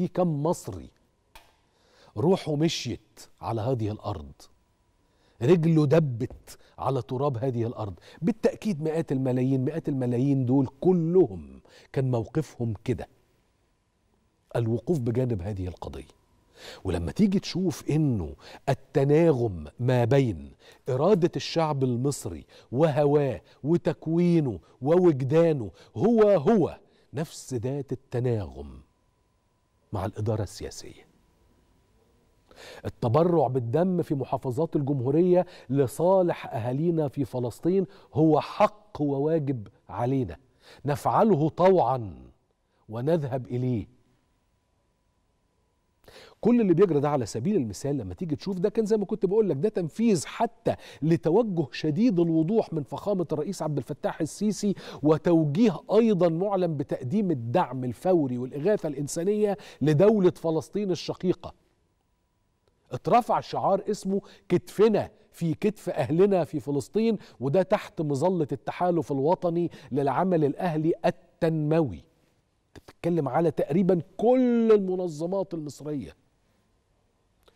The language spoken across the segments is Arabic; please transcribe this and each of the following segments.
في كم مصري روحه مشيت على هذه الارض رجله دبت على تراب هذه الارض بالتاكيد مئات الملايين مئات الملايين دول كلهم كان موقفهم كده الوقوف بجانب هذه القضيه ولما تيجي تشوف انه التناغم ما بين اراده الشعب المصري وهواه وتكوينه ووجدانه هو هو نفس ذات التناغم مع الإدارة السياسية التبرع بالدم في محافظات الجمهورية لصالح أهالينا في فلسطين هو حق وواجب علينا نفعله طوعا ونذهب إليه كل اللي بيجرى ده على سبيل المثال لما تيجي تشوف ده كان زي ما كنت بقول لك ده تنفيذ حتى لتوجه شديد الوضوح من فخامه الرئيس عبد الفتاح السيسي وتوجيه ايضا معلن بتقديم الدعم الفوري والاغاثه الانسانيه لدوله فلسطين الشقيقه اترفع شعار اسمه كتفنا في كتف اهلنا في فلسطين وده تحت مظله التحالف الوطني للعمل الاهلي التنموي انت بتتكلم على تقريبا كل المنظمات المصريه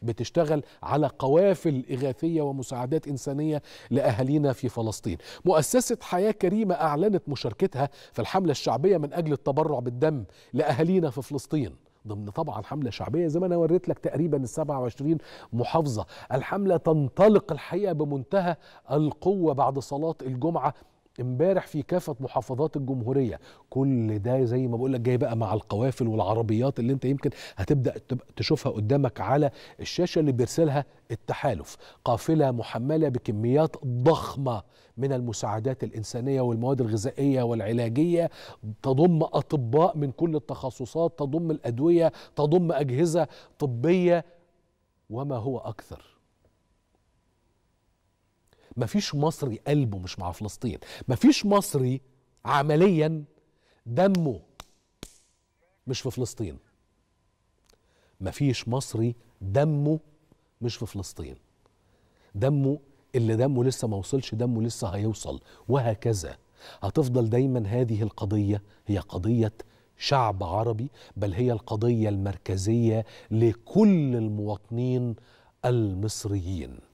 بتشتغل على قوافل إغاثية ومساعدات إنسانية لأهالينا في فلسطين مؤسسة حياة كريمة أعلنت مشاركتها في الحملة الشعبية من أجل التبرع بالدم لأهالينا في فلسطين ضمن طبعا حملة شعبية زي ما أنا وريت لك تقريبا ال 27 محافظة الحملة تنطلق الحقيقة بمنتهى القوة بعد صلاة الجمعة امبارح في كافه محافظات الجمهوريه كل ده زي ما بقول لك جاي بقى مع القوافل والعربيات اللي انت يمكن هتبدا تشوفها قدامك على الشاشه اللي بيرسلها التحالف قافله محمله بكميات ضخمه من المساعدات الانسانيه والمواد الغذائيه والعلاجيه تضم اطباء من كل التخصصات تضم الادويه تضم اجهزه طبيه وما هو اكثر مفيش مصري قلبه مش مع فلسطين مفيش مصري عمليا دمه مش في فلسطين مفيش مصري دمه مش في فلسطين دمه اللي دمه لسه ما وصلش دمه لسه هيوصل وهكذا هتفضل دايما هذه القضية هي قضية شعب عربي بل هي القضية المركزية لكل المواطنين المصريين